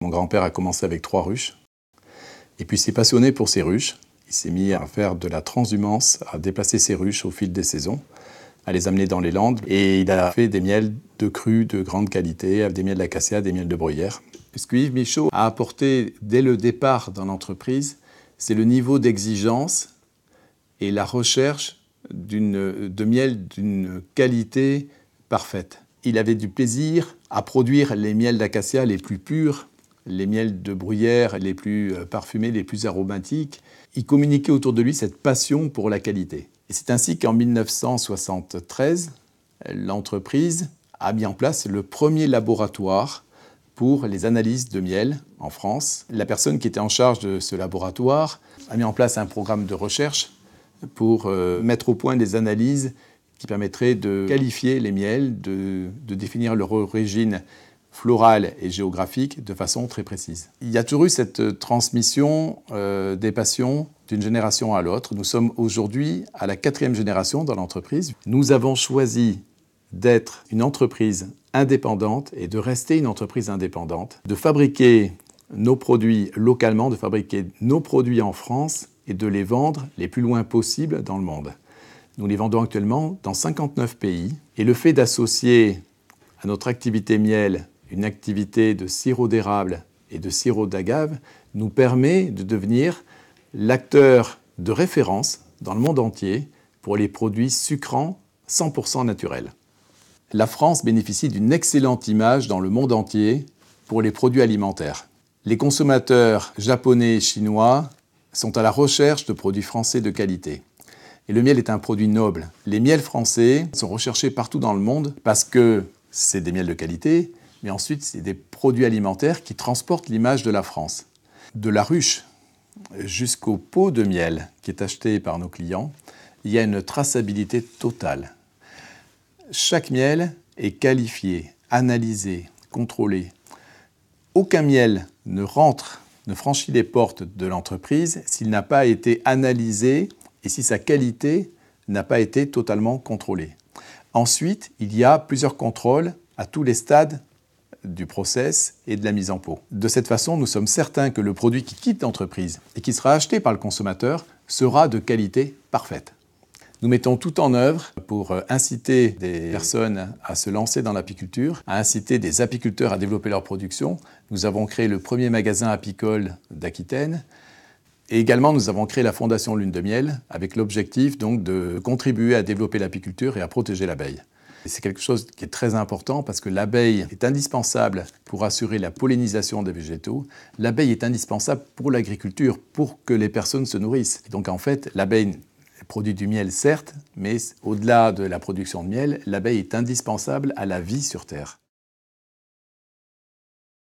Mon grand-père a commencé avec trois ruches, et puis s'est passionné pour ses ruches. Il s'est mis à faire de la transhumance, à déplacer ses ruches au fil des saisons, à les amener dans les landes, et il a fait des miels de crue de grande qualité, des miels d'acacia, des miels de bruyère. Ce que Yves Michaud a apporté dès le départ dans l'entreprise, c'est le niveau d'exigence et la recherche de miel d'une qualité parfaite. Il avait du plaisir à produire les miels d'acacia les plus purs, les miels de bruyère les plus euh, parfumés, les plus aromatiques. Il communiquait autour de lui cette passion pour la qualité. Et c'est ainsi qu'en 1973, l'entreprise a mis en place le premier laboratoire pour les analyses de miel en France. La personne qui était en charge de ce laboratoire a mis en place un programme de recherche pour euh, mettre au point des analyses qui permettraient de qualifier les miels, de définir leur origine florale et géographique de façon très précise. Il y a toujours eu cette euh, transmission euh, des passions d'une génération à l'autre. Nous sommes aujourd'hui à la quatrième génération dans l'entreprise. Nous avons choisi d'être une entreprise indépendante et de rester une entreprise indépendante, de fabriquer nos produits localement, de fabriquer nos produits en France et de les vendre les plus loin possible dans le monde. Nous les vendons actuellement dans 59 pays et le fait d'associer à notre activité miel une activité de sirop d'érable et de sirop d'agave nous permet de devenir l'acteur de référence dans le monde entier pour les produits sucrants 100% naturels. La France bénéficie d'une excellente image dans le monde entier pour les produits alimentaires. Les consommateurs japonais et chinois sont à la recherche de produits français de qualité. Et le miel est un produit noble. Les miels français sont recherchés partout dans le monde parce que c'est des miels de qualité, mais ensuite c'est des produits alimentaires qui transportent l'image de la France. De la ruche jusqu'au pot de miel qui est acheté par nos clients, il y a une traçabilité totale. Chaque miel est qualifié, analysé, contrôlé. Aucun miel ne rentre, ne franchit les portes de l'entreprise s'il n'a pas été analysé et si sa qualité n'a pas été totalement contrôlée. Ensuite, il y a plusieurs contrôles à tous les stades du process et de la mise en pot. De cette façon, nous sommes certains que le produit qui quitte l'entreprise et qui sera acheté par le consommateur sera de qualité parfaite. Nous mettons tout en œuvre pour euh, inciter des personnes à se lancer dans l'apiculture, à inciter des apiculteurs à développer leur production. Nous avons créé le premier magasin apicole d'Aquitaine. Et également, nous avons créé la Fondation Lune de Miel avec l'objectif donc de contribuer à développer l'apiculture et à protéger l'abeille. C'est quelque chose qui est très important parce que l'abeille est indispensable pour assurer la pollinisation des végétaux. L'abeille est indispensable pour l'agriculture, pour que les personnes se nourrissent. donc en fait, l'abeille produit du miel, certes, mais au-delà de la production de miel, l'abeille est indispensable à la vie sur Terre.